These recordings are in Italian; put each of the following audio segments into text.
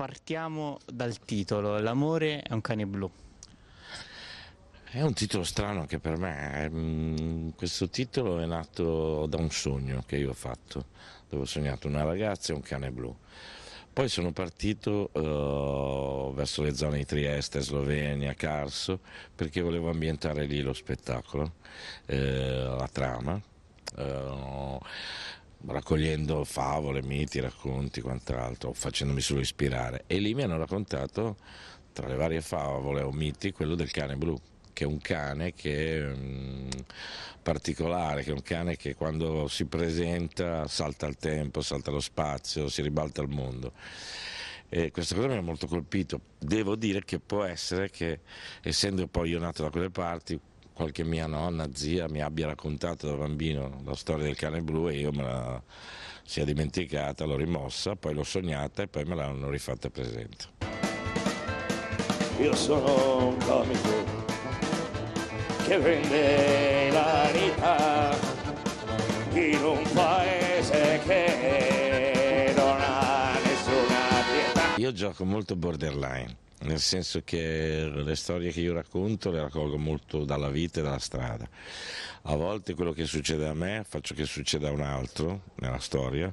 Partiamo dal titolo, L'amore è un cane blu. È un titolo strano anche per me, eh. mm, questo titolo è nato da un sogno che io ho fatto, dove ho sognato una ragazza e un cane blu. Poi sono partito uh, verso le zone di Trieste, Slovenia, Carso, perché volevo ambientare lì lo spettacolo, eh, la trama. Uh, raccogliendo favole, miti, racconti, quant'altro, facendomi solo ispirare. E lì mi hanno raccontato, tra le varie favole o miti, quello del cane blu, che è un cane che um, particolare, che è un cane che quando si presenta salta il tempo, salta lo spazio, si ribalta il mondo. E questa cosa mi ha molto colpito. Devo dire che può essere che, essendo poi io nato da quelle parti, qualche mia nonna, zia mi abbia raccontato da bambino la storia del cane blu e io me la sia dimenticata, l'ho rimossa, poi l'ho sognata e poi me l'hanno rifatta presente. Io sono un comico che vende la vita in un paese che non ha nessuna pietà. Io gioco molto borderline nel senso che le storie che io racconto le raccolgo molto dalla vita e dalla strada. A volte quello che succede a me faccio che succeda a un altro nella storia,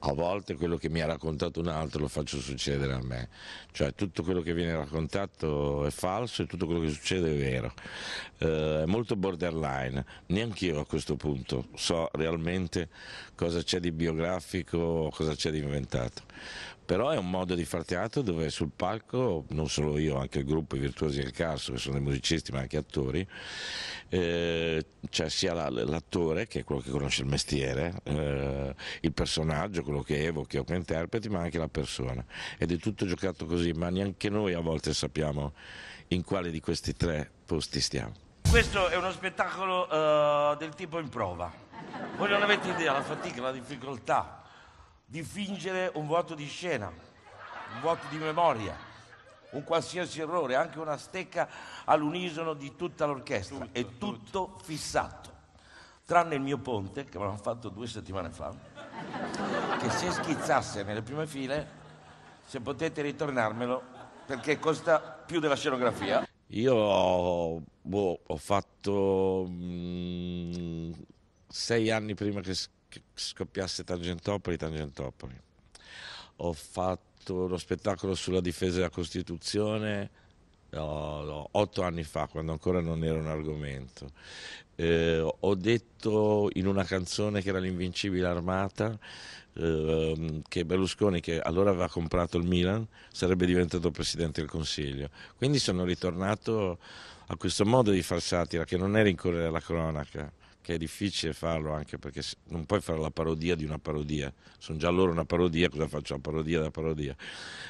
a volte quello che mi ha raccontato un altro lo faccio succedere a me. Cioè tutto quello che viene raccontato è falso e tutto quello che succede è vero. Eh, è molto borderline, neanche io a questo punto so realmente cosa c'è di biografico o cosa c'è di inventato però è un modo di far teatro dove sul palco, non solo io, anche il gruppo I Virtuosi del Carso, che sono dei musicisti ma anche attori, eh, c'è cioè sia l'attore, che è quello che conosce il mestiere, eh, il personaggio, quello che evochi o che interpreti, ma anche la persona. Ed è tutto giocato così, ma neanche noi a volte sappiamo in quale di questi tre posti stiamo. Questo è uno spettacolo uh, del tipo in prova. Voi non avete idea la fatica, la difficoltà di fingere un vuoto di scena, un vuoto di memoria, un qualsiasi errore, anche una stecca all'unisono di tutta l'orchestra. Tutto, è tutto, tutto, fissato, tranne il mio ponte, che me l'hanno fatto due settimane fa, che se schizzasse nelle prime file, se potete ritornarmelo, perché costa più della scenografia. Io boh, ho fatto mh, mm, sei anni prima che che scoppiasse Tangentopoli, Tangentopoli. Ho fatto lo spettacolo sulla difesa della Costituzione otto anni fa, quando ancora non era un argomento. Eh, ho detto in una canzone che era l'Invincibile Armata ehm, che Berlusconi, che allora aveva comprato il Milan, sarebbe diventato presidente del Consiglio. Quindi sono ritornato a questo modo di far satira, che non è rincorrere la cronaca, che è difficile farlo anche perché non puoi fare la parodia di una parodia, sono già loro una parodia, cosa faccio? La parodia da parodia?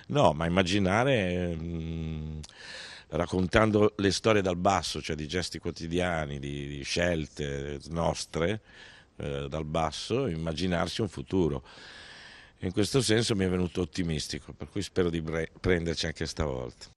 No, ma immaginare... Eh, raccontando le storie dal basso, cioè di gesti quotidiani, di, di scelte nostre eh, dal basso, immaginarsi un futuro. In questo senso mi è venuto ottimistico, per cui spero di prenderci anche stavolta.